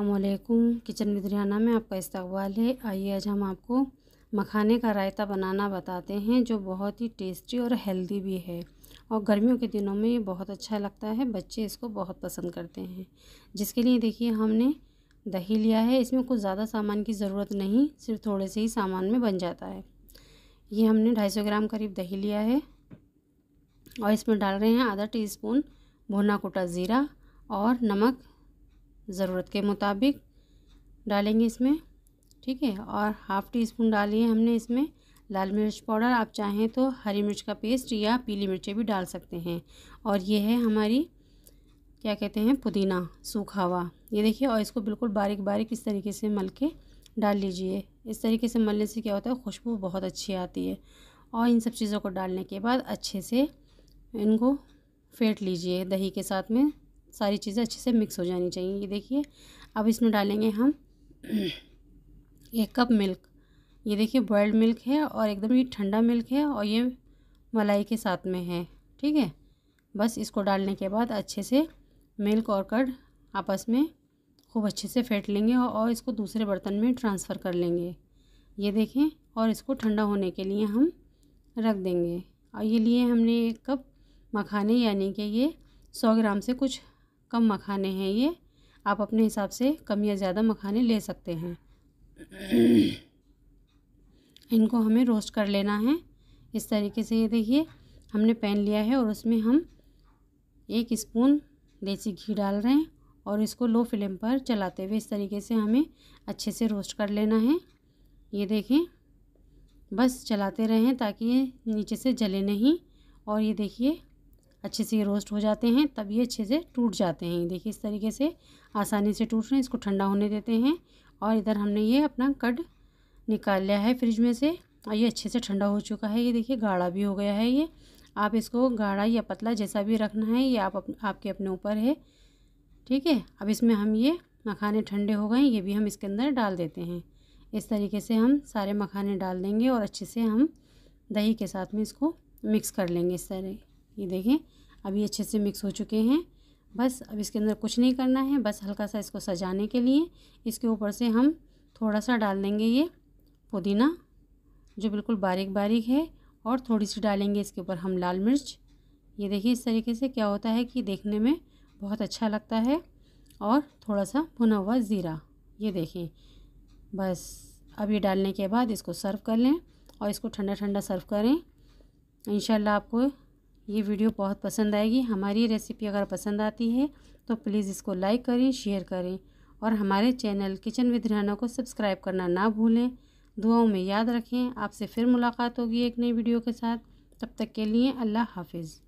अल्लाम kitchen with में आपका इस्तकबाल है आइए आज हम आपको मखाने का रायता बनाना बताते हैं जो बहुत ही टेस्टी और हेल्दी भी है और गर्मियों के दिनों में ये बहुत अच्छा लगता है बच्चे इसको बहुत पसंद करते हैं जिसके लिए देखिए हमने दही लिया है इसमें कुछ ज़्यादा सामान की ज़रूरत नहीं सिर्फ थोड़े से ही सामान में बन जाता है ये हमने ढाई सौ ग्राम करीब दही लिया है और इसमें डाल रहे हैं आधा टी स्पून भुना कुटा ज़ीरा और नमक ज़रूरत के मुताबिक डालेंगे इसमें ठीक है और हाफ़ टी स्पून डाली है हमने इसमें लाल मिर्च पाउडर आप चाहें तो हरी मिर्च का पेस्ट या पीली मिर्चें भी डाल सकते हैं और ये है हमारी क्या कहते हैं पुदीना सूखा हुआ ये देखिए और इसको बिल्कुल बारीक बारीक इस तरीके से मल के डाल लीजिए इस तरीके से मलने से क्या होता है खुशबू बहुत अच्छी आती है और इन सब चीज़ों को डालने के बाद अच्छे से इनको फेंट लीजिए दही के साथ में सारी चीज़ें अच्छे से मिक्स हो जानी चाहिए ये देखिए अब इसमें डालेंगे हम एक कप मिल्क ये देखिए बॉयल्ड मिल्क है और एकदम ये ठंडा मिल्क है और ये मलाई के साथ में है ठीक है बस इसको डालने के बाद अच्छे से मिल्क और कर्ड आपस में खूब अच्छे से फेंट लेंगे और इसको दूसरे बर्तन में ट्रांसफ़र कर लेंगे ये देखें और इसको ठंडा होने के लिए हम रख देंगे और ये लिए हमने एक कप मखाने यानी कि ये सौ ग्राम से कुछ कम मखाने हैं ये आप अपने हिसाब से कम या ज़्यादा मखाने ले सकते हैं इनको हमें रोस्ट कर लेना है इस तरीके से ये देखिए हमने पैन लिया है और उसमें हम एक स्पून देसी घी डाल रहे हैं और इसको लो फ्लेम पर चलाते हुए इस तरीके से हमें अच्छे से रोस्ट कर लेना है ये देखें बस चलाते रहें ताकि ये नीचे से जले नहीं और ये देखिए अच्छे से ये रोस्ट हो जाते हैं तब ये अच्छे से टूट जाते हैं देखिए इस तरीके से आसानी से टूट रहे हैं इसको ठंडा होने देते हैं और इधर हमने ये अपना कड निकाल लिया है फ्रिज में से और ये अच्छे से ठंडा हो चुका है ये देखिए गाढ़ा भी हो गया है ये आप इसको गाढ़ा या पतला जैसा भी रखना है ये आप अप, आपके अपने ऊपर है ठीक है अब इसमें हम ये मखाने ठंडे हो गए ये भी हम इसके अंदर डाल देते हैं इस तरीके से हम सारे मखाने डाल देंगे और अच्छे से हम दही के साथ में इसको मिक्स कर लेंगे इस तरह ये देखें अभी अच्छे से मिक्स हो चुके हैं बस अब इसके अंदर कुछ नहीं करना है बस हल्का सा इसको सजाने के लिए इसके ऊपर से हम थोड़ा सा डाल देंगे ये पुदीना जो बिल्कुल बारीक बारीक है और थोड़ी सी डालेंगे इसके ऊपर हम लाल मिर्च ये देखिए इस तरीके से क्या होता है कि देखने में बहुत अच्छा लगता है और थोड़ा सा भुना हुआ ज़ीरा ये देखें बस अब ये डालने के बाद इसको सर्व कर लें और इसको ठंडा ठंडा सर्व करें इन आपको ये वीडियो बहुत पसंद आएगी हमारी रेसिपी अगर पसंद आती है तो प्लीज़ इसको लाइक करें शेयर करें और हमारे चैनल किचन विद रहना को सब्सक्राइब करना ना भूलें दुआओं में याद रखें आपसे फिर मुलाकात होगी एक नई वीडियो के साथ तब तक के लिए अल्लाह हाफिज़